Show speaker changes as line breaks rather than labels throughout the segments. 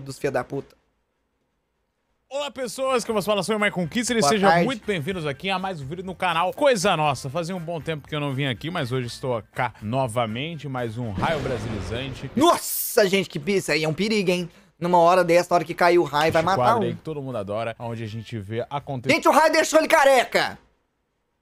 dos filha da puta.
Olá pessoas, como eu falo, sou o Michael Kisser e sejam muito bem-vindos aqui a mais um vídeo no canal Coisa Nossa. Fazia um bom tempo que eu não vim aqui, mas hoje estou cá novamente, mais um raio brasilizante.
Nossa, gente, que isso aí é um perigo, hein? Numa hora dessa, hora que caiu o raio, vai matar um. Aí que
todo mundo adora, onde a gente vê acontecer... Gente, o raio
deixou ele careca!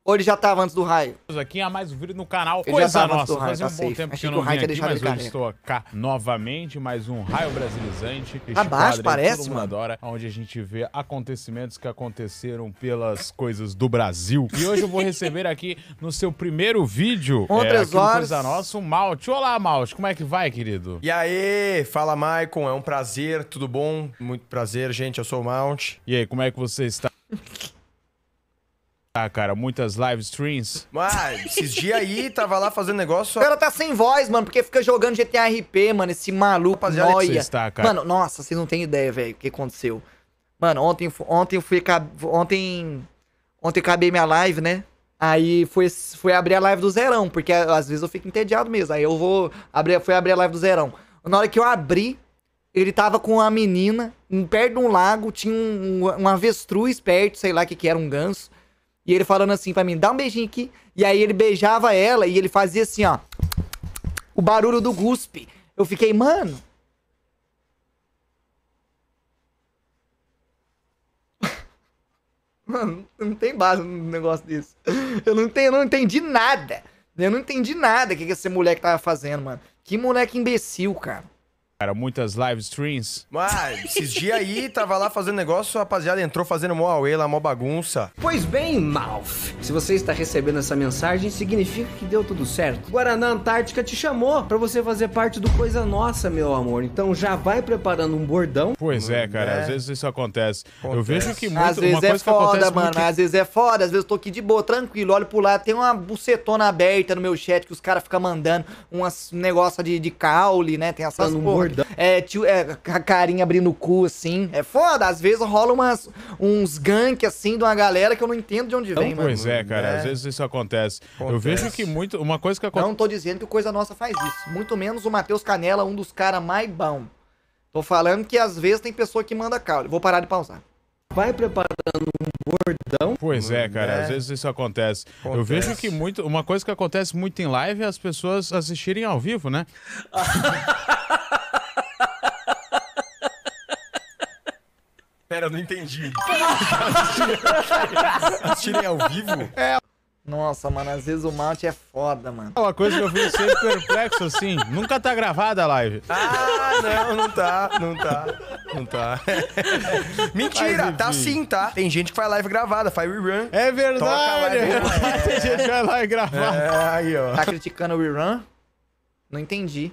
Ou ele já tava antes do raio? Aqui há mais um vídeo no canal. Ele Coisa já tava nossa, raio, fazia tá um bom tempo Acho que eu não vinha aqui, mas hoje estou
aqui novamente, mais um Raio Brasilizante. Abaixo, tá parece, mano. Adora, onde a gente vê acontecimentos que aconteceram pelas coisas do Brasil. E hoje eu vou receber aqui no seu primeiro vídeo, é, Outras é, horas. Coisa Nossa, o um Malte. Olá, Malte, como é que vai, querido? E
aí, fala, Maicon, é um prazer,
tudo bom? Muito prazer, gente, eu sou o Malte. E aí, como é que você está? Ah, cara, muitas live streams.
Mas, esses dias aí, tava lá fazendo negócio. O cara tá sem voz, mano, porque fica jogando GTA RP, mano, esse maluco, Rapaziada, noia. É está, cara. Mano, nossa, vocês não tem ideia, velho, o que aconteceu. Mano, ontem, ontem eu fui. Ontem. Ontem eu acabei minha live, né? Aí fui, fui abrir a live do Zerão, porque às vezes eu fico entediado mesmo. Aí eu vou. Abrir, fui abrir a live do Zerão. Na hora que eu abri, ele tava com uma menina, perto de um lago, tinha um, um, um avestruz perto, sei lá o que, que era, um ganso. E ele falando assim pra mim, dá um beijinho aqui. E aí ele beijava ela e ele fazia assim, ó. O barulho do guspe. Eu fiquei, mano. Mano, não tem base no negócio desse. Eu não entendi, eu não entendi nada. Eu não entendi nada que, que esse moleque tava fazendo, mano. Que moleque imbecil, cara.
Cara, muitas live streams.
Mas, esses dias aí, tava lá fazendo negócio, a rapaziada entrou fazendo mó auê lá, mó bagunça.
Pois bem, Malf, se você está recebendo essa mensagem, significa que deu tudo certo. Guaraná Antártica te chamou para você fazer parte do Coisa Nossa, meu amor. Então já vai preparando um bordão. Pois é, hum, cara, é. às vezes
isso acontece. acontece. Eu vejo que muito, às vezes é foda, mano, às
vezes é foda, às vezes eu tô aqui de boa, tranquilo, olho pro lado, tem uma bucetona aberta no meu chat que os caras ficam mandando umas negócio de, de caule, né, tem essas porra. É, tio, é, a carinha abrindo o cu, assim. É foda. Às vezes rola umas, uns gank, assim, de uma galera que eu não entendo de onde então, vem, não, mano. Pois é, cara. É. Às vezes
isso acontece. acontece. Eu vejo que
muito. Uma coisa que acontece. Não tô dizendo que coisa nossa faz isso. Muito menos o Matheus Canela, um dos caras mais bons. Tô falando que às vezes tem pessoa que manda caule Vou parar de pausar. Vai preparando um bordão. Pois
é, cara, né? às é. vezes isso acontece. acontece. Eu vejo que muito, uma coisa que acontece muito em live é as pessoas assistirem ao vivo, né?
Pera, eu não entendi.
Tirei ao vivo?
É. Nossa, mano, às vezes o mount é foda, mano. Uma coisa que eu fico sempre
perplexo, assim, nunca tá gravada a live. Ah,
não, não tá, não tá,
não tá. Mentira, tá sim, tá? Tem gente que faz live gravada, faz rerun.
É verdade! Live, Tem gente que faz live é, gravada. É, aí, ó. Tá criticando o rerun? Não entendi.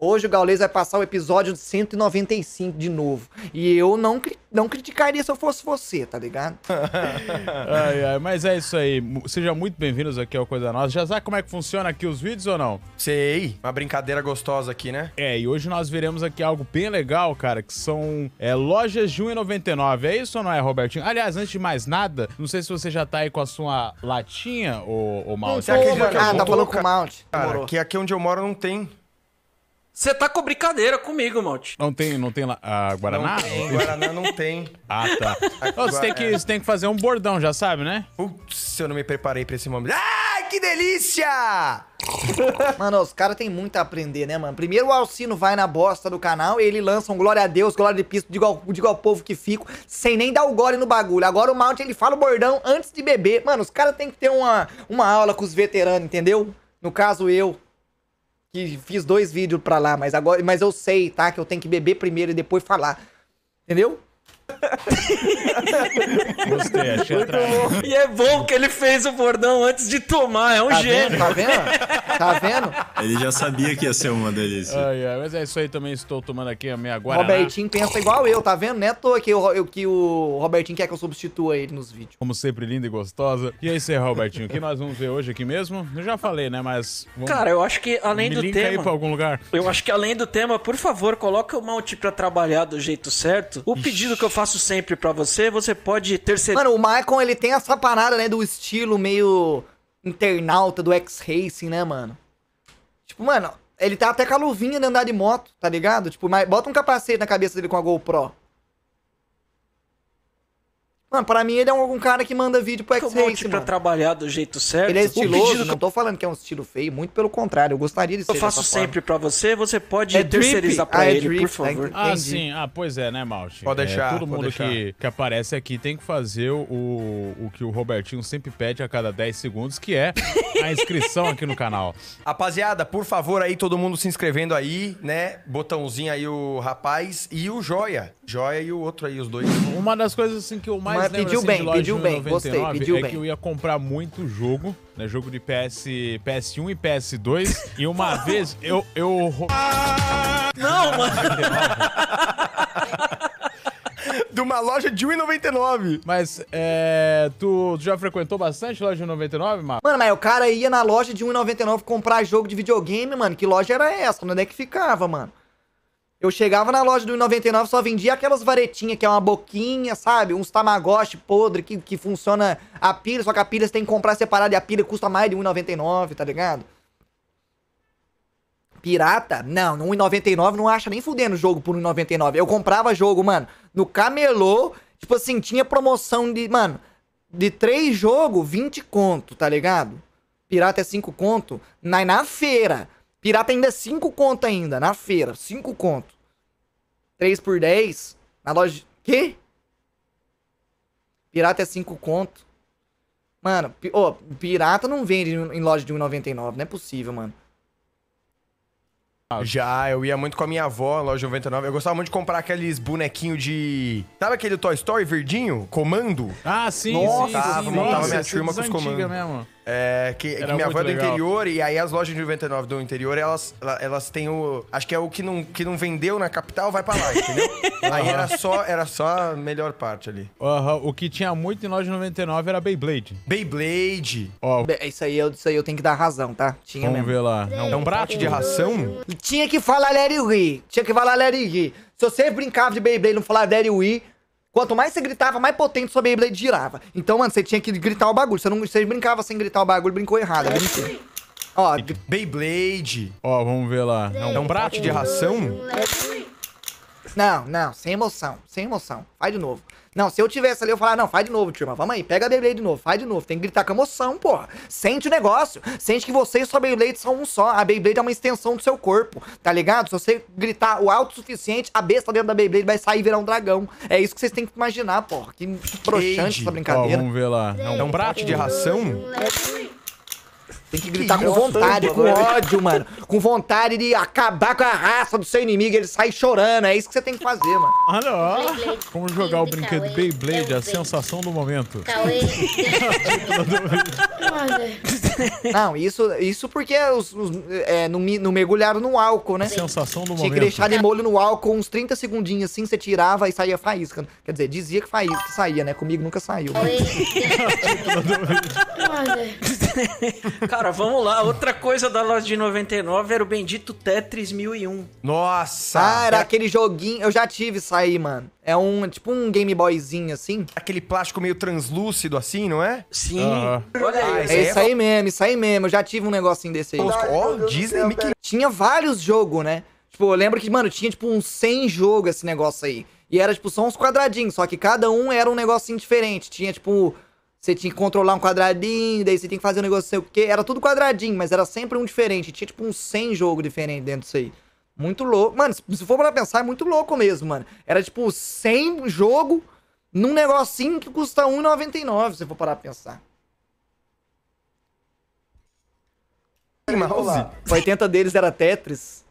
Hoje o Gaules vai passar o episódio 195 de novo. E eu não, não criticaria se eu fosse você, tá ligado?
ai, ai, mas é isso aí. Sejam muito bem-vindos aqui ao Coisa Nossa. Já sabe como é que funciona aqui os vídeos ou não? Sei. Uma brincadeira gostosa aqui, né? É, e hoje nós veremos aqui algo bem legal, cara, que são é, lojas de 1,99. É isso ou não é, Robertinho? Aliás, antes de mais nada, não sei se você já tá aí com a sua latinha ou, ou malte. ah, tá falando com malte. Cara, que aqui onde eu moro não tem. Você tá com brincadeira comigo, Malt? Não tem, não tem lá, A ah, Guaraná? Não tem, Guaraná não tem. Ah, tá. você, tem que, você tem que fazer um bordão, já sabe, né? Putz, eu não me preparei pra esse momento. Ai,
que delícia! Mano, os caras têm muito a aprender, né, mano? Primeiro o Alcino vai na bosta do canal, ele lança um glória a Deus, glória de pisto, digo ao, digo ao povo que fico, sem nem dar o gole no bagulho. Agora o Malt ele fala o bordão antes de beber. Mano, os caras têm que ter uma, uma aula com os veteranos, entendeu? No caso, eu que fiz dois vídeos pra lá, mas agora, mas eu sei, tá? Que eu tenho que beber primeiro e depois falar. Entendeu?
Gostei, achei Muito bom. E é bom que ele fez o bordão antes de tomar, é um tá gênio. Vendo, tá vendo? Tá vendo? Ele já sabia que ia ser uma delícia.
Ai, ai, mas é isso aí também, estou tomando aqui a minha guarda. Robertinho
pensa igual eu, tá vendo? Neto é aqui, que, eu, que o Robertinho quer que eu substitua ele nos vídeos.
Como sempre, linda e gostosa. E é isso aí, Robertinho, o que nós vamos ver hoje aqui mesmo? Eu já falei, né, mas... Cara, eu acho que
além Me do tema... aí pra algum lugar. Eu acho que além
do tema, por favor, coloque o Mount pra
trabalhar do jeito certo. O pedido que eu faço sempre para você, você pode certeza. Mano, o
Maicon, ele tem essa parada, né, do estilo meio internauta do X-Racing, né, mano? Tipo, mano, ele tá até com a luvinha de andar de moto, tá ligado? Tipo, mas bota um capacete na cabeça dele com a GoPro. Mano, pra mim ele é um, um cara que manda vídeo pro X-Race, tipo, mano. Pra trabalhar do jeito certo. Ele é estiloso, não tô falando que é um estilo feio, muito pelo contrário, eu gostaria de ser Eu faço sempre pra você, você pode é terceirizar pra ah, é ele, é drip, por favor. Ah, sim.
Ah, pois é, né, Malte? Pode é, deixar, é, Todo mundo deixar. Que, que aparece aqui tem que fazer o, o que o Robertinho sempre pede a cada 10 segundos, que é a inscrição aqui no canal.
Rapaziada, por favor aí, todo mundo se inscrevendo aí, né? Botãozinho aí o rapaz e
o Joia. Joia e o outro aí, os dois. Uma das coisas assim que eu mais pediu assim, bem, assim, pediu bem, 99, gostei, pediu é bem. que eu ia comprar muito jogo, né? Jogo de PS, PS1 e PS2. e uma vez eu. eu... Não, mano! de uma loja de 1,99. Mas, é. Tu, tu, já frequentou bastante loja de 1,99, Marcos?
Mano, mas o cara ia na loja de 1,99 comprar jogo de videogame, mano. Que loja era essa? Onde é que ficava, mano? Eu chegava na loja do 99 só vendia aquelas varetinhas que é uma boquinha, sabe? Uns tamagotchi podre que, que funciona a pilha, só que a pilha você tem que comprar separada e a pilha custa mais de 1,99, tá ligado? Pirata? Não, no 1,99 não acha nem fudendo jogo por 1,99. Eu comprava jogo, mano, no camelô, tipo assim, tinha promoção de, mano, de 3 jogo, 20 conto, tá ligado? Pirata é 5 conto, na, na feira. Pirata ainda é 5 conto ainda, na feira. 5 conto. 3 por 10, na loja... Quê? Pirata é 5 conto. Mano, pi... oh, pirata não vende em loja de 1,99. Não é possível, mano. Ah. Já, eu ia muito com a minha avó, loja de 99. Eu gostava muito de comprar
aqueles bonequinhos de. Sabe aquele Toy Story verdinho? Comando? Ah, sim, Nossa, sim. Nossa, montava minha turma com os comandos. Mesmo. É, que, que minha avó é do interior, e aí as lojas de 99 do interior, elas, elas têm o. Acho que é o que não, que não vendeu na capital, vai pra lá, entendeu? uhum. Aí era só, era só a melhor parte ali.
Uhum. O que tinha muito em loja 99
era Beyblade. Beyblade! Ó. Oh. Isso, aí eu, isso aí eu tenho que dar razão, tá? Tinha Vamos mesmo. ver lá. É um prato de ração? Tinha que falar Larry Wee. Tinha que falar Larry Wee. Se você brincava de Beyblade e não falar Larry Wee. Quanto mais você gritava, mais potente sua Beyblade girava. Então, mano, você tinha que gritar o bagulho. Você, não, você brincava sem gritar o bagulho, brincou errado. É Ó,
Beyblade. Ó, vamos ver lá. Não, é um prato de ração?
Não, não, sem emoção, sem emoção. Vai de novo. Não, se eu tivesse ali, eu falar, não, faz de novo, turma. Vamos aí, pega a Beyblade de novo, faz de novo. Tem que gritar com emoção, porra. Sente o negócio. Sente que você e sua Beyblade são um só. A Beyblade é uma extensão do seu corpo, tá ligado? Se você gritar o alto o suficiente, a besta dentro da Beyblade vai sair e virar um dragão. É isso que vocês têm que imaginar, porra. Que broxante essa brincadeira. Ó, vamos
ver lá. É um prato de ração? É. Tem que gritar que com vontade, com ódio,
mano. Com vontade de acabar com a raça do seu inimigo. Ele sai chorando. É isso que você tem que fazer, mano.
Olha, ó. Como jogar o brinquedo Beyblade, a sensação do momento.
Cauê. Não, isso, isso porque os, os é, não, não, mergulharam no álcool, né? Sensação do momento. Tinha que deixar de molho no álcool uns 30 segundinhos assim, você tirava e saía faísca. Quer dizer, dizia que, faísca, que saía, né? Comigo nunca saiu.
Cara, vamos lá. Outra coisa da loja de 99 era o bendito Tetris 1001.
Nossa! Cara, aquele joguinho, eu já tive isso aí, mano. É um tipo um Game Boyzinho assim. Aquele plástico meio translúcido assim, não é? Sim. Uhum. Olha aí. Ah, é isso é aí mesmo, isso aí mesmo. Eu já tive um negocinho desse aí. Ó, oh, Disney Mickey. Tinha vários jogos, né? Tipo, eu lembro que, mano, tinha tipo uns 100 jogos esse negócio aí. E era tipo só uns quadradinhos, só que cada um era um negocinho diferente. Tinha tipo. Você tinha que controlar um quadradinho, daí você tinha que fazer um negócio sei o quê. Era tudo quadradinho, mas era sempre um diferente. Tinha tipo uns 100 jogos diferentes dentro disso aí. Muito louco. Mano, se for pra pensar, é muito louco mesmo, mano. Era tipo 100 jogo num negocinho que custa 1,99, se for parar pra pensar. Mouse? 80 deles era Tetris?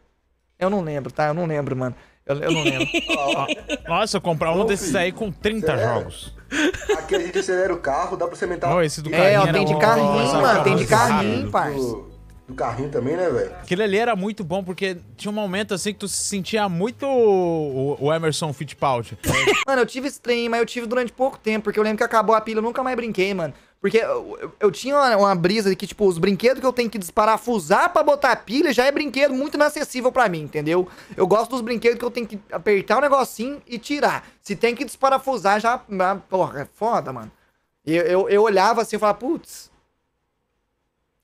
Eu não lembro, tá? Eu não lembro, mano. Eu, eu não lembro.
Nossa, eu comprar um Ô, desses filho, aí com 30 é jogos. Aqui a gente acelera o carro, dá
pra você Não, esse do carrinho. É, ó, tem é de carrinho, mano. Tem de é carrinho, parça do carrinho também, né,
velho? Aquilo ali era muito bom, porque tinha um momento assim que tu se sentia muito o, o Emerson Fittipaldi.
mano, eu tive esse trem, mas eu tive durante pouco tempo, porque eu lembro que acabou a pilha, eu nunca mais brinquei, mano. Porque eu, eu, eu tinha uma, uma, brisa de que, tipo, os brinquedos que eu tenho que desparafusar pra botar pilha já é brinquedo muito inacessível para mim, entendeu? Eu gosto dos brinquedos que eu tenho que apertar o negocinho e tirar. Se tem que desparafusar, já. Porra, é foda, mano. Eu, eu, eu olhava assim e falava, putz,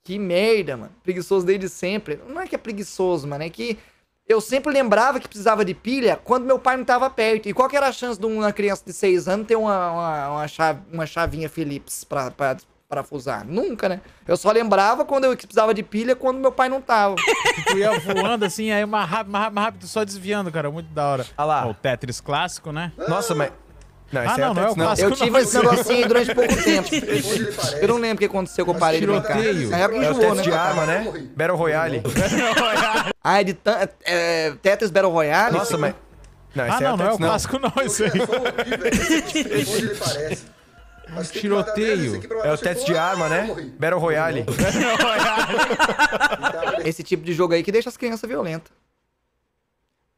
que merda, mano. Preguiçoso desde sempre. Não é que é preguiçoso, mano. É que eu sempre lembrava que precisava de pilha quando meu pai não estava perto. E qual que era a chance de uma criança de 6 anos ter uma, uma, uma, chave, uma chavinha Phillips pra, pra parafusar? Nunca, né? Eu só lembrava quando eu precisava de pilha quando meu pai não tava. tu ia voando assim, aí mais rápido, mais rápido, só desviando, cara. Muito da hora. Olha lá. O Tetris
clássico, né? Nossa, mas não, ah, é não, é
não, é o clássico.
Eu tive esse negocinho durante pouco tempo. Eu não lembro o que aconteceu com o parede de brincar. Na é o né? de arma, né? Battle Royale. Battle Royale. Ah, é de é, Tetris Battle Royale? Nossa, mas...
Não, ah, é não, não é o clássico não, isso aí. É ele parece.
Mas tiroteio. É o teste de arma, ah, né? Battle Royale. Battle Royale. Esse tipo de jogo aí que deixa as crianças violentas.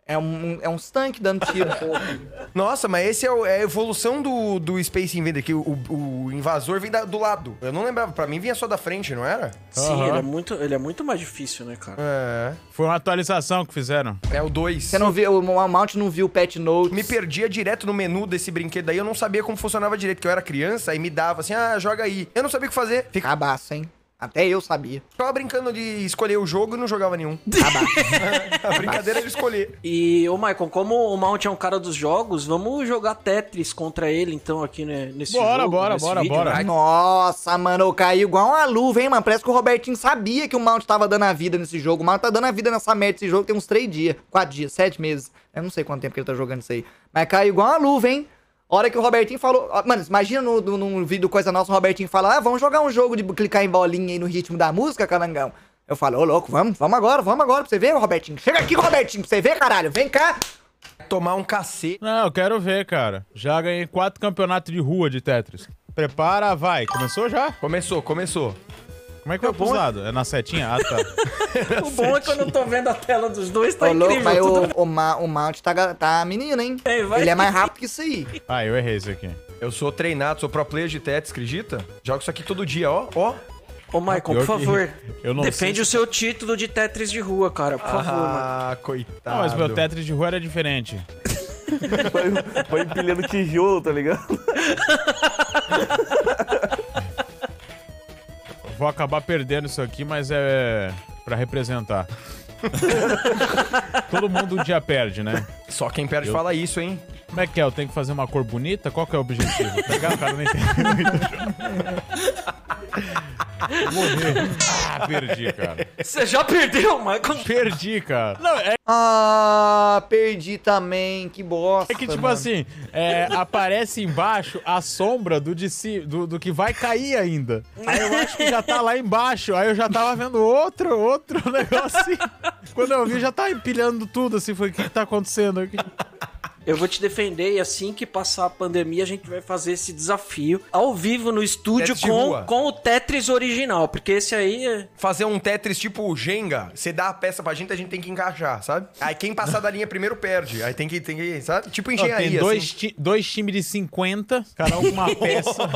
É um, é um tanques dando tiro.
Nossa, mas esse é, o, é a evolução do, do Space Invader, que o, o, invasor vem da, do lado. Eu não lembrava, pra mim vinha só da frente, não era? Sim, uhum. ele, é muito, ele é muito mais difícil, né, cara?
É. Foi uma atualização que fizeram. É o 2. Você não
viu, o Mount não viu o Pet Notes. Me perdia direto no menu desse brinquedo aí, eu não sabia como funcionava direito, que eu era criança, e me dava assim, ah, joga aí. Eu não sabia o que fazer. Fica... Cabaço, hein? Até eu sabia. Tava brincando de escolher o jogo e não jogava nenhum.
Tá a brincadeira de escolher. E, ô Michael, como o Mount é um cara dos jogos, vamos jogar Tetris contra ele, então, aqui né, nesse bora, jogo. Bora, nesse bora, vídeo, bora, bora. Né?
Nossa, mano, eu caí igual uma luva, hein, mano. Parece que o Robertinho sabia que o Mount tava dando a vida nesse jogo. O Mount tá dando a vida nessa merda desse jogo tem uns três dias, quatro dias, sete meses. Eu não sei quanto tempo que ele tá jogando isso aí. Mas caiu igual uma luva, hein. Hora que o Robertinho falou. Mano, imagina no, no, num vídeo Coisa Nossa, o Robertinho fala: Ah, vamos jogar um jogo de clicar em bolinha aí no ritmo da música, calangão. Eu falo, ô oh, louco, vamos, vamos agora, vamos agora pra você ver, Robertinho. Chega aqui, Robertinho, pra você ver, caralho. Vem cá. Tomar um cacete.
Não, eu quero ver, cara. Já ganhei quatro campeonatos de rua de Tetris. Prepara, vai. Começou já? Começou, começou. Como é que é o pousado? É... é na setinha? Ah, tá. o bom setinha. é que eu não
tô vendo a tela dos dois, tá Ô, incrível. Mas tudo... o, o, ma, o mount tá, tá menino, hein? É, Ele é mais rápido que isso aí.
Ah, eu errei isso aqui. Eu sou treinado, sou pro player de Tetris, acredita? Jogo isso aqui todo dia, ó, ó. Ô, Michael,
por favor. Defende sei. o seu
título de
Tetris de
rua, cara, por ah, favor, mano.
Ah, coitado. Não, mas meu Tetris de rua era diferente. foi, foi empilhando tijolo, tá ligado? Vou acabar perdendo isso aqui, mas é pra representar. Todo mundo um dia perde, né? Só quem perde eu... fala isso, hein? Como é que é? Eu tenho que fazer uma cor bonita? Qual que é o objetivo? Pegar tá o cara nem tem... Morreu. Ah, perdi, cara. Você já perdeu, Michael? Perdi, cara.
Não, é... Ah, perdi também. Que bosta.
É que, tipo mano. assim, é, aparece embaixo a sombra do, si, do, do, que vai cair ainda. Aí eu acho que já tá lá embaixo. Aí eu já tava vendo outro, outro negócio. Assim. Quando eu vi, já tá empilhando tudo, assim. Foi o que, que tá acontecendo aqui? Eu vou
te defender e assim que passar a pandemia, a gente vai fazer esse desafio ao vivo no estúdio com,
com o Tetris original, porque esse aí. É... Fazer um Tetris tipo Jenga, você dá a peça pra gente, a gente tem que encaixar, sabe? Aí quem passar da linha primeiro perde. Aí tem que, tem que sabe? Tipo
engenharia. tem assim. dois, assim. ti, dois times de 50, cada um uma peça.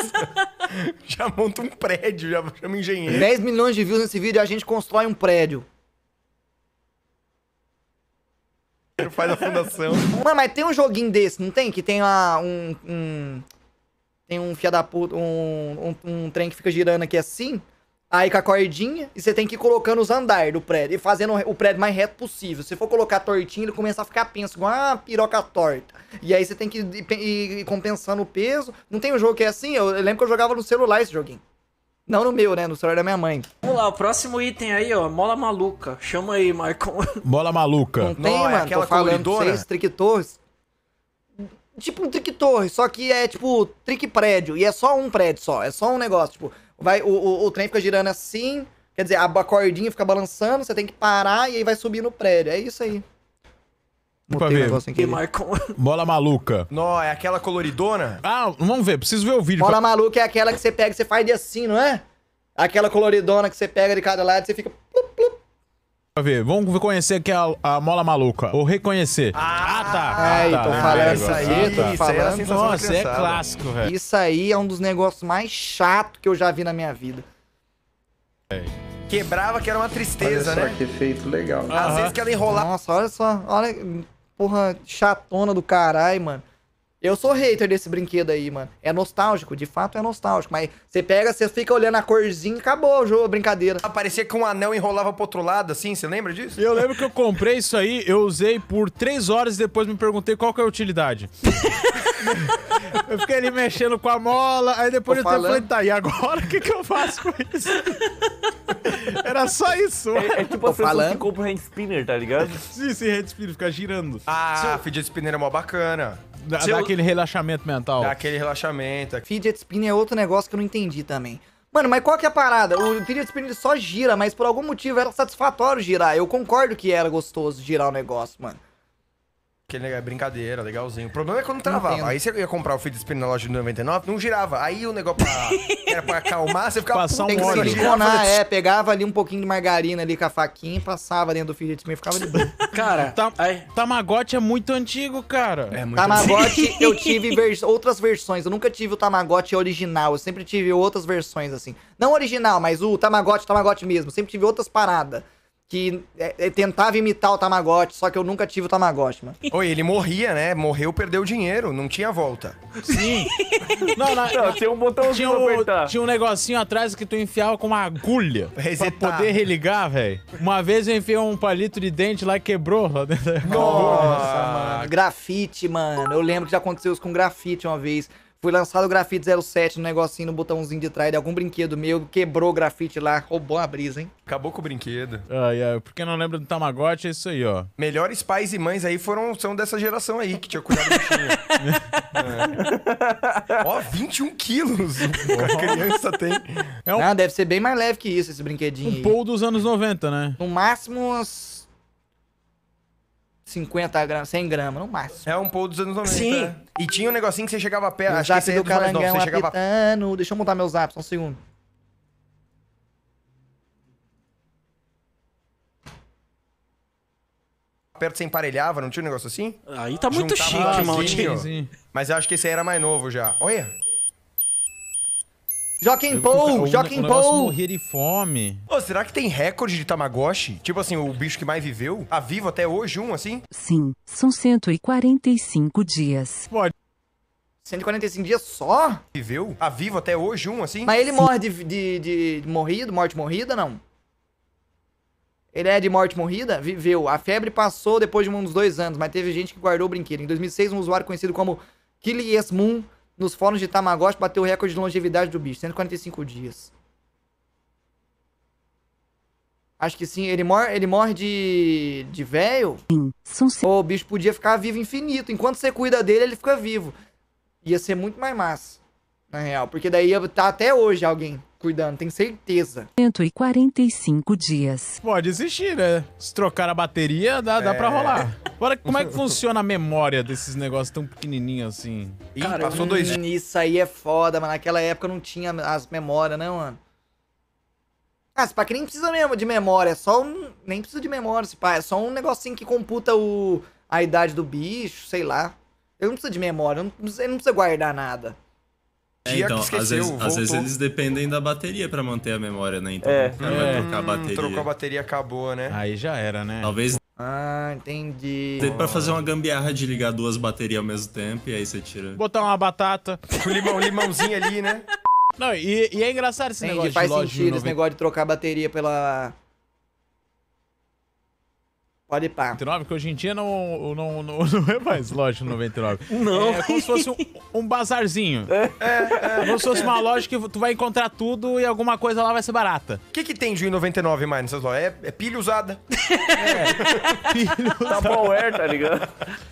já monta um prédio, já chama engenheiro. 10
milhões de views nesse vídeo e a gente constrói um prédio. dinheiro, faz a fundação. Mano, mas tem um joguinho desse, não tem? Que tem lá um. um tem um fia da puta, um, um, um, trem que fica girando aqui assim. Aí com a cordinha, e você tem que ir colocando os andares do prédio, e fazendo o prédio mais reto possível. Se for colocar tortinho, ele começa a ficar penso, igual uma piroca torta. E aí você tem que ir, ir compensando o peso. Não tem um jogo que é assim? Eu lembro que eu jogava no celular esse joguinho. Não no meu, né? No celular da minha mãe.
Vamos lá, o próximo item aí, ó. Mola maluca. Chama aí, Marcon.
Mola maluca. Não tem, Não, é mano. É aquela Tô falando pra vocês,
Trick Torres.
Tipo um Trick Torres, só que é tipo Trick Prédio. E é só um prédio só. É só um negócio. Tipo, vai, o, o, o trem fica girando assim. Quer dizer, a cordinha fica balançando, você tem que parar e aí vai subir no prédio. É isso aí. Pra tipo, ver.
Bola maluca. Não é aquela
coloridona? Ah, vamos ver, preciso ver o vídeo. Bola pra... maluca é aquela que você pega e você faz de assim, não é? Aquela coloridona que você pega de cada lado e você fica. Plup, plup.
Pra ver, vamos conhecer aqui é a, a mola maluca. Ou reconhecer. Ah, ah tá. tá. Ai, ah, tá. tô ah, tá. falando isso aí, tô é isso falando. Isso Nossa, é clássico, velho.
Isso aí é um dos negócios mais chato que eu já vi na minha vida.
É quebrava, que era uma tristeza,
olha só né? que
efeito legal. Às vezes
que ela enrolar. Nossa, olha só, olha porra chatona do caralho, mano. Eu sou hater desse brinquedo aí, mano. É nostálgico, de fato é nostálgico. Mas você pega, você fica olhando a corzinha e acabou o jogo, a brincadeira. Aparecia que um anel enrolava pro outro lado, assim, você lembra disso? Eu lembro que eu comprei isso aí, eu usei por três horas e depois me perguntei
qual que é a utilidade. eu fiquei ali mexendo com a mola, aí depois Tô eu falando... falei, tá, e agora o que, que eu faço com isso? Era só isso. É, é tipo Tô a pessoa que
compra o hand spinner, tá ligado? sim, sim, hand spinner, fica girando. Ah, Seu... fidget spinner é
mó bacana. Dá, dá aquele relaxamento mental. Dá aquele relaxamento. É fidget spinner é outro negócio que eu não entendi também. Mano, mas qual que é a parada? O fidget spinner só gira, mas por algum motivo era é satisfatório girar. Eu concordo que era gostoso girar o negócio, mano.
Que é brincadeira, legalzinho. O problema é quando travava. Aí você ia comprar o feed spin na loja de 99, não girava. Aí o negócio
pra,
era pra acalmar, você ficava... Passar um óleo. Siliconar, é,
pegava ali um pouquinho de margarina ali com a faquinha, passava dentro do fidget spin e ficava de boa.
Cara, tá, Tamagotchi é muito antigo,
cara. É muito Tamagotchi, antigo. eu tive vers outras versões. Eu nunca tive o Tamagotchi original. Eu sempre tive outras versões, assim. Não original, mas o Tamagotchi, Tamagotchi mesmo. Sempre tive outras paradas que é, é, tentava imitar o Tamagotchi, só que eu nunca tive o Tamagotchi, mano.
Oi, ele morria,
né? Morreu, perdeu
dinheiro, não tinha volta.
Sim.
não, na, não, tinha um botãozinho
tinha, o, tinha um negocinho atrás que tu enfiava com uma agulha. Resetar. Pra poder religar, velho. Uma vez eu enfiei um palito de dente lá e quebrou. Lá né? Nossa,
mano. Grafite, mano. Eu lembro que já aconteceu isso com grafite uma vez. Fui lançado o grafite 07 no negocinho, no botãozinho de trás de algum brinquedo meu. Quebrou o grafite lá, roubou a brisa, hein?
Acabou com o brinquedo. Ai, ai, porque não lembra do Tamagotchi, é isso aí, ó.
Melhores pais e mães aí foram, são dessa geração aí, que tinha cuidado do bichinho. é. Ó, 21 quilos a criança tem. É um... Não, ah, deve ser bem mais leve que isso, esse brinquedinho Um pool dos anos 90, né? No máximo, umas 50 gramas, 100 gramas, no máximo. É um pouco dos anos 90. Sim. Né?
E tinha um negocinho que você chegava perto, acho zap que do Calangão é mais novo, você chegava...
apitando. Deixa eu montar meu zap, só um segundo.
Perto você emparelhava, não tinha um negócio assim? Aí tá muito Juntava chique, um maldinho. Mas eu acho que esse aí era mais novo já.
Olha. Joaquim Paul, Joaquim Paul. morrer de fome.
Ô, será que tem recorde de Tamagotchi? Tipo assim, o bicho que mais viveu? Tá vivo até hoje, um assim?
Sim, são 145
dias. Pode. 145 dias só?
Viveu? Tá vivo
até hoje, um assim? Mas ele Sim. morre de, de, de, de morrido, morte morrida, não? Ele é de morte morrida? Viveu. A febre passou depois de um dos dois anos, mas teve gente que guardou o brinquedo. Em 2006, um usuário conhecido como Killies nos fóruns de Tamagotchi bateu o recorde de longevidade do bicho, 145 dias. Acho que sim, ele morre, ele morre de de velho. O bicho podia ficar vivo infinito, enquanto você cuida dele, ele fica vivo. Ia ser muito mais massa na real. Porque daí tá até hoje alguém cuidando, tenho certeza.
145 dias.
Pode
existir, né? Se trocar a bateria, dá, é. dá pra é. rolar. Agora, como é que funciona a memória desses negócios tão pequenininhos assim? Ih, Cara, passou dois dias.
Hum, Isso aí é foda, mas naquela época não tinha as memórias, né, mano? Ah, se pá, que nem precisa mesmo de memória, é só um... Nem precisa de memória, se pá, é só um negocinho que computa o... a idade do bicho, sei lá. Eu não preciso de memória, eu não, eu não precisa guardar nada.
É, então, esqueceu, às, vezes, às, vezes, eles
dependem da bateria para manter a memória, né? Então, é. o cara vai é. trocar a hum, bateria. Trocou a bateria, acabou,
né? Aí já era, né? Talvez
ah, entendi. Tem pra
fazer uma gambiarra de ligar duas
baterias ao mesmo tempo e aí você tira.
Botar uma batata. Com limão, limãozinho ali, né? Não, e, e, é engraçado esse entendi, negócio faz de sentido 90... esse negócio de trocar a bateria pela, Pode ir pá. 99, que hoje em dia não, não, não, não é mais loja 99. Não. É como se fosse um, um bazarzinho. É, é, é, Como se fosse uma loja que tu vai encontrar tudo e alguma coisa lá vai ser barata. O que, que tem de 99 mais nessas lojas? É, é pilha usada. É.
pilha tá usada. Tupperware, é, tá ligado?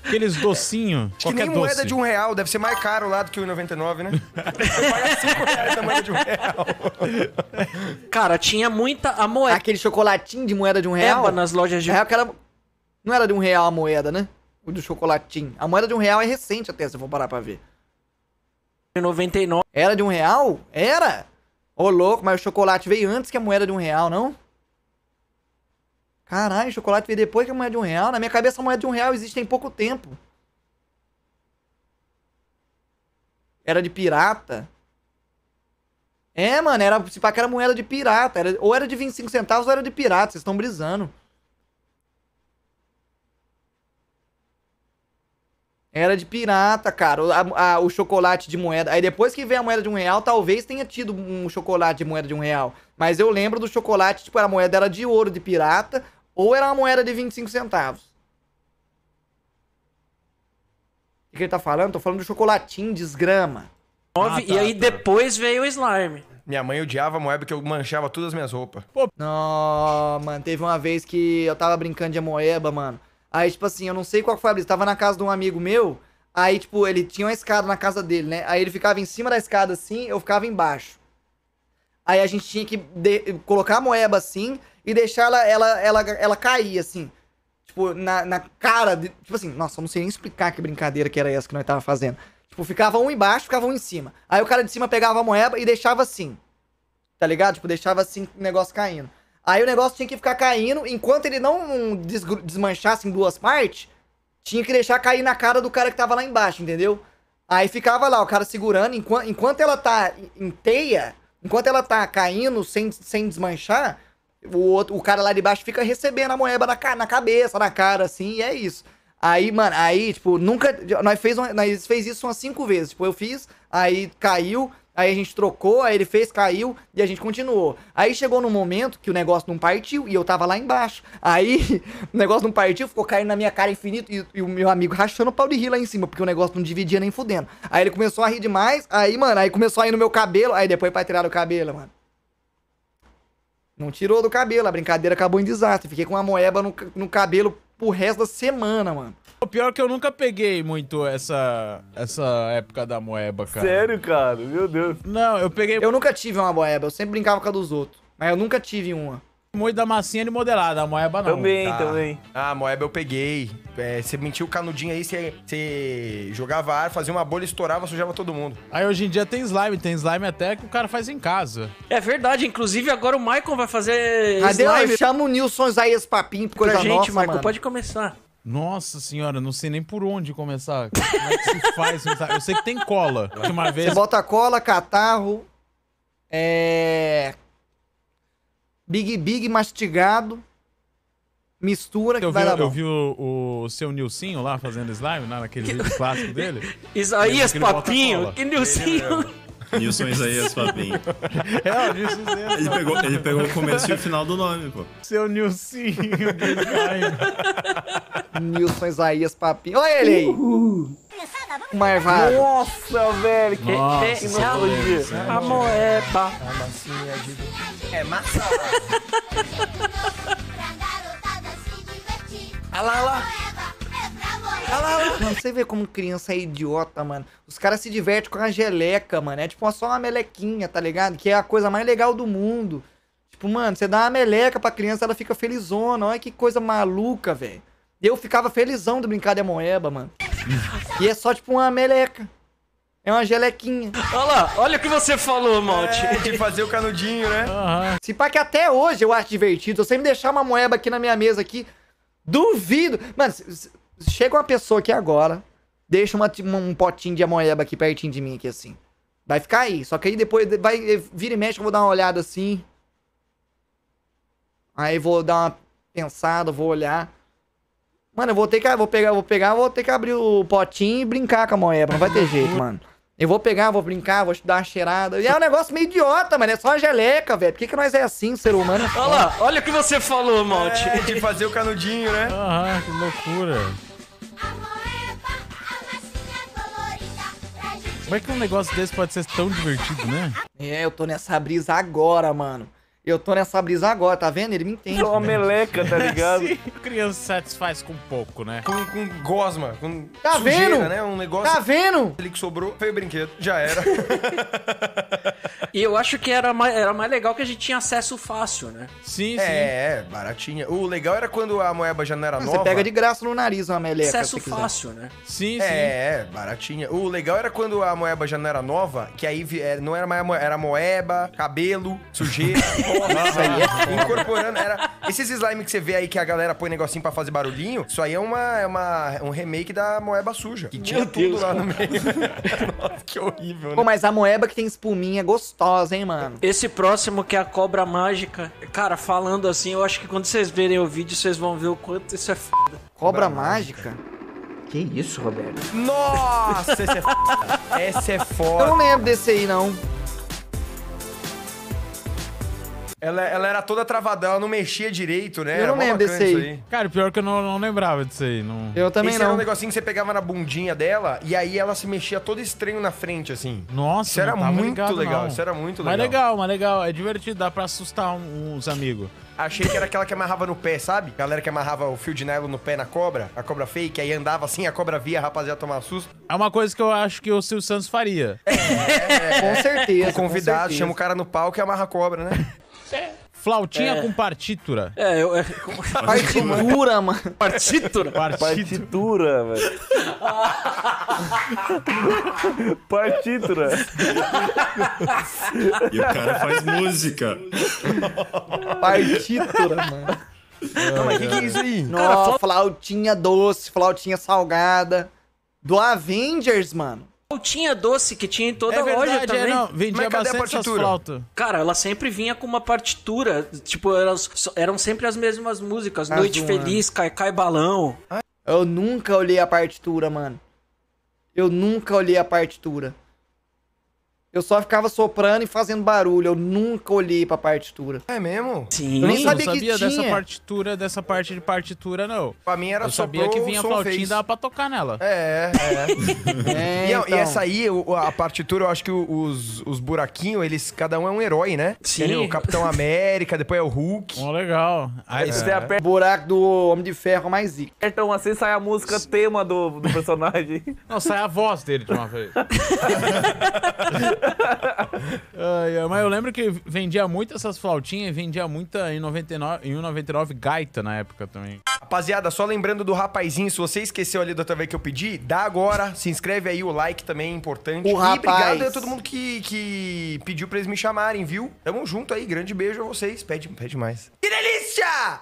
Aqueles docinhos. Acho que nem doce. moeda de um
real. Deve ser mais caro lá do que o 99, né? Você paga
5 reais a moeda de um real. Cara, tinha muita a moeda. Aquele chocolatinho de moeda de um é, real? nas lojas de real é, que era não era de um real a moeda, né? O do chocolatinho. A moeda de um real é recente até, se eu for parar pra ver. 99. Era de um real? Era? Ô, louco, mas o chocolate veio antes que a moeda de um real, não? Caralho, o chocolate veio depois que a moeda de um real. Na minha cabeça, a moeda de um real existe em pouco tempo. Era de pirata. É, mano, era, se pá, que era moeda de pirata. Era, ou era de 25 centavos ou era de pirata. Vocês estão brisando. Era de pirata, cara. O, a, a, o, chocolate de moeda. Aí depois que veio a moeda de um real, talvez tenha tido um chocolate de moeda de um real. Mas eu lembro do chocolate, tipo, a moeda era de ouro de pirata, ou era uma moeda de 25 centavos. O que, ele tá falando? Tô falando do chocolatinho, desgrama. Ah, tá, e aí tá. depois veio o
slime. Minha mãe odiava a moeda porque eu manchava todas as minhas roupas.
Pô. Não, mano, teve uma vez que eu tava brincando de moeda, mano. Aí, tipo assim, eu não sei qual foi a brisa. Tava na casa de um amigo meu. Aí, tipo, ele tinha uma escada na casa dele, né? Aí ele ficava em cima da escada assim, eu ficava embaixo. Aí a gente tinha que colocar a moeba assim e deixar ela, ela, ela, ela cair, assim. Tipo, na, na cara. De, tipo assim, nossa, eu não sei nem explicar que brincadeira que era essa que nós tava fazendo. Tipo, ficava um embaixo, ficava um em cima. Aí o cara de cima pegava a moeba e deixava assim. Tá ligado? Tipo, deixava assim o negócio caindo. Aí o negócio tinha que ficar caindo, enquanto ele não desmanchasse em duas partes, tinha que deixar cair na cara do cara que tava lá embaixo, entendeu? Aí ficava lá, o cara segurando, enquanto, enquanto ela tá em teia, enquanto ela tá caindo sem, sem desmanchar, o, outro, o cara lá de baixo fica recebendo a moeba na, na cabeça, na cara, assim, e é isso. Aí, mano, aí, tipo, nunca. Nós fez, nós fez isso umas cinco vezes. Tipo, eu fiz, aí caiu, aí a gente trocou, aí ele fez, caiu e a gente continuou. Aí chegou num momento que o negócio não partiu e eu tava lá embaixo. Aí o negócio não partiu, ficou caindo na minha cara infinito e, e o meu amigo rachando o pau de rir lá em cima, porque o negócio não dividia nem fudendo. Aí ele começou a rir demais, aí, mano, aí começou a ir no meu cabelo, aí depois pra tirar o cabelo, mano. Não tirou do cabelo, a brincadeira acabou em desastre. Fiquei com uma moeba no, no cabelo pro resto da semana, mano.
O pior é que eu nunca peguei muito essa, essa época da moeba, cara.
Sério, cara? Meu Deus. Não, eu peguei... Eu nunca tive uma moeba, eu sempre brincava com a dos outros. Mas eu nunca tive uma. Moída da massinha de modelada,
a moeba não. Também, tá. também. Ah, a moeba eu peguei. É, você mentiu o canudinho aí, você,
você jogava ar, fazia uma bolha, estourava, sujava todo mundo. Aí hoje em dia tem slime, tem slime até que o cara faz em casa. É verdade, inclusive agora o Michael vai fazer Cadê slime. Chama o Nilson Isaías
Papinho pra coisa gente, nossa, Michael, mano. pode
começar. Nossa senhora, não sei nem por onde começar. Como é que se faz? Eu sei que tem cola. Uma vez... Você
bota cola, catarro, é... Big Big mastigado, mistura que eu vai vi, dar Eu vi
o, o, seu Nilcinho lá fazendo slime, naquele vídeo clássico dele. Isaías Papinho, que Nilcinho... É Nilson Isaías Fabim. É, o Nilson Isaías ele pegou, ele pegou o começo e o final do nome, pô.
Seu Nilcinho de Nilson Isaías Papinho. Olha ele aí! Uhul. Marvado. Nossa, velho, que, Nossa, que né? É a moeba. A massinha de... É massa. Olha lá, olha lá.
Olha lá, Mano, você
vê como criança é idiota, mano. Os caras se divertem com a geleca, mano. É tipo é só uma melequinha, tá ligado? Que é a coisa mais legal do mundo. Tipo, mano, você dá uma meleca pra criança, ela fica felizona. Olha que coisa maluca, velho. Eu ficava felizão do brincar de moeba, mano. e é só tipo uma meleca. É uma gelequinha. Olha lá, olha o que você falou, Malte. É, de fazer o canudinho, né? Uhum. Se pá que até hoje eu acho divertido. Eu sempre deixar uma moeba aqui na minha mesa aqui. Duvido. Mano, chega uma pessoa aqui agora, deixa uma, um potinho de amoeba aqui pertinho de mim, aqui assim. Vai ficar aí. Só que aí depois vai, vira e mexe, eu vou dar uma olhada assim. Aí vou dar uma pensada, vou olhar. Mano, eu vou ter que. Vou pegar, vou pegar, vou ter que abrir o potinho e brincar com a moeba. Não vai ter jeito, mano. Eu vou pegar, vou brincar, vou dar uma cheirada. E é um negócio meio idiota, mano. É só uma geleca, velho. Por que, que nós é assim, ser humano? É olha lá,
olha o que você falou, Malte.
É, de fazer o canudinho, né? Aham, que loucura. Como é que um negócio desse pode ser tão divertido, né?
É, eu tô nessa brisa agora, mano. Eu tô nessa brisa agora, tá vendo? Ele me entende. Tô uma meleca,
tá ligado? Sim. Criança satisfaz com pouco, né? Com, com gosma, com tá sujeira,
vendo?
né? Um negócio... Tá vendo? Ele que sobrou, foi o brinquedo, já era. E
eu acho que era mais, era mais legal que a gente tinha acesso fácil, né?
Sim, é, sim. É, baratinha. O legal era quando a moeba já não era ah, nova. Você pega de
graça no nariz uma meleca. Acesso fácil, né?
Sim, é, sim. É, baratinha. O legal era quando a moeba já não era nova, que aí é, não era mais era moeba, cabelo, sujeira. Nossa, aí é incorporando. Era... Esses slime que você vê aí que a galera põe negocinho pra fazer barulhinho, isso aí é, uma, é uma, um remake da moeba suja. Que
tinha Meu tudo Deus, lá cara. no
meio. Nossa, que horrível, né? Pô, mas a moeba que tem espuminha é gostosa gostosa, hein, mano?
Esse próximo que é a cobra mágica, cara, falando assim, eu acho que quando vocês verem o vídeo, vocês vão ver o quanto isso é foda. Cobra, cobra
mágica? mágica? Que isso, Roberto? Nossa, esse é
foda.
esse é foda. Eu não
lembro desse aí, não.
Ela, ela era toda travada, ela não mexia direito, né? Eu era não lembro desse aí. aí.
Cara, pior que eu não, não lembrava disso aí. Não... Eu também Esse não. era um
negocinho que você pegava na bundinha dela e aí ela se mexia todo estranho na frente, assim.
Nossa, Isso era muito ligado, legal, não. isso era muito legal. Mas legal, mas legal. É divertido, dá pra assustar uns amigos. Achei que era aquela que amarrava no pé,
sabe? Galera que amarrava o fio de nylon no pé na cobra, a cobra fake, aí andava assim, a cobra via, a rapaziada tomava
susto. É uma coisa que eu acho que o Silvio Santos faria. É, é, é. com certeza. O convidado, chama o
cara no palco e amarra a cobra, né?
Flautinha é. com
partitura. É, eu. É, com...
Partitura,
mano. Partitura?
Partitura,
velho. partitura. E o cara faz música.
Partitura,
mano. Não, mas o que, que, é isso aí? Nossa, flautinha doce, flautinha salgada. Do Avengers, mano
tinha doce que tinha em toda é verdade, loja é, também. É, não. Vendia Mas bastante partitura? flauta. Cara, ela sempre vinha com uma partitura. Tipo, eram, eram sempre as mesmas músicas.
Noite Feliz, Cai Cai Balão. Eu nunca olhei a partitura, mano. Eu nunca olhei a partitura. Eu só ficava soprando e fazendo barulho. Eu nunca olhei pra partitura. É mesmo? Sim. Eu nem sabia, eu sabia que dessa
partitura, dessa parte de partitura, não. Pra mim era eu só sabia que vinha a flautinha e dava pra tocar nela. É, é. É, é e, então. e, essa
aí, a partitura, eu acho que os, os buraquinhos, eles, cada um é um herói, né? Sim. Entendeu? O Capitão América, depois é o Hulk.
Oh, legal.
Aí é.
você aperta o buraco do Homem de Ferro mais zica. Então assim sai a música tema do, do personagem.
Não, sai a voz dele de uma vez. Ai, mas eu lembro que vendia muito essas flautinhas e vendia muita em 99, em 1,99 gaita na época também.
Rapaziada, só lembrando do rapazinho, se você esqueceu ali da outra vez que eu pedi, dá agora, se inscreve aí, o like também é importante. O e rapaz. obrigado a todo mundo que, que pediu pra eles me chamarem, viu? Tamo junto aí, grande beijo a vocês. Pede, pede mais. Que
delícia!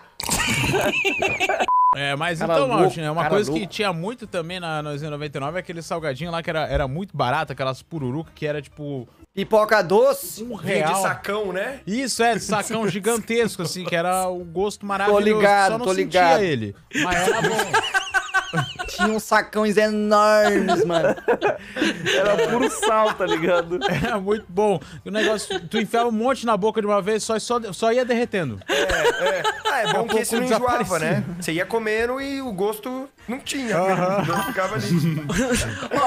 É, mas cara então, Martin, é uma coisa louco. que tinha muito também na 99 aquele salgadinho lá que era, era muito barato, aquelas pururuca que era tipo. Pipoca doce. Um real. De
sacão, né?
Isso, é, de sacão gigantesco, assim, que era o gosto maravilhoso. Tô ligado, só não tô ligado. ele. Mas era bom.
Tinha uns sacões enormes, mano.
Era puro sal, tá ligado? Era muito bom. O negócio, tu enfiava um monte na boca de uma vez, só, só, só ia derretendo. É, é. Ah, é bom que você não enjoava, né? Você ia comendo e o gosto não tinha, uh né? não
ficava ali.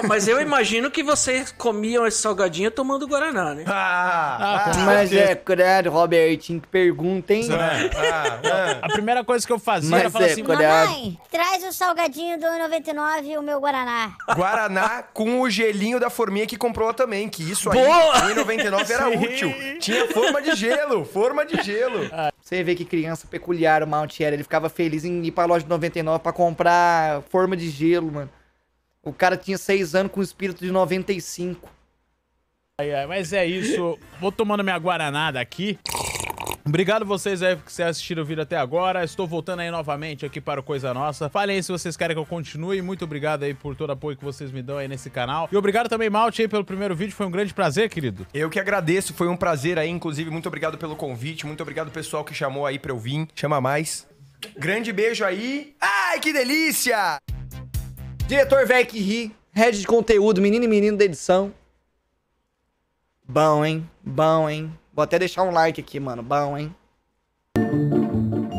oh, mas eu imagino que vocês comiam esse salgadinho tomando Guaraná, né? Ah,
ah, mas é cuidado Robertinho, que perguntem. Ah, é, ah, é,
é. a primeira coisa que eu fazia mas era falar é, assim: claro. Mamãe, traz o salgadinho do 99 e o meu Guaraná.
Guaraná com o gelinho da forminha que comprou também, que isso aí, Boa! 99 era útil.
Tinha forma de gelo, forma de gelo. Ah, você vê que criança peculiar o Mount era. Ele ficava feliz em ir pra loja de 99 pra comprar forma de gelo, mano. O cara tinha seis anos com espírito de 95.
Ai, ai, mas é
isso. Vou tomando
minha guaranada aqui. Obrigado vocês aí que vocês assistiram o vídeo até agora. Estou voltando aí novamente aqui para o Coisa Nossa. Falem aí se vocês querem que eu continue. Muito obrigado aí por todo o apoio que vocês me dão aí nesse canal. E obrigado também, Malte, aí pelo primeiro vídeo. Foi um grande prazer, querido. Eu que agradeço. Foi um
prazer aí. Inclusive, muito obrigado pelo convite. Muito obrigado, pessoal, que chamou aí para eu vir. Chama mais.
Grande beijo aí. Ai, que delícia! Diretor Vec ri. Head de conteúdo, menino e menino da edição. Bom, hein? Bom, hein? Vou até deixar um like aqui, mano. Bom, hein?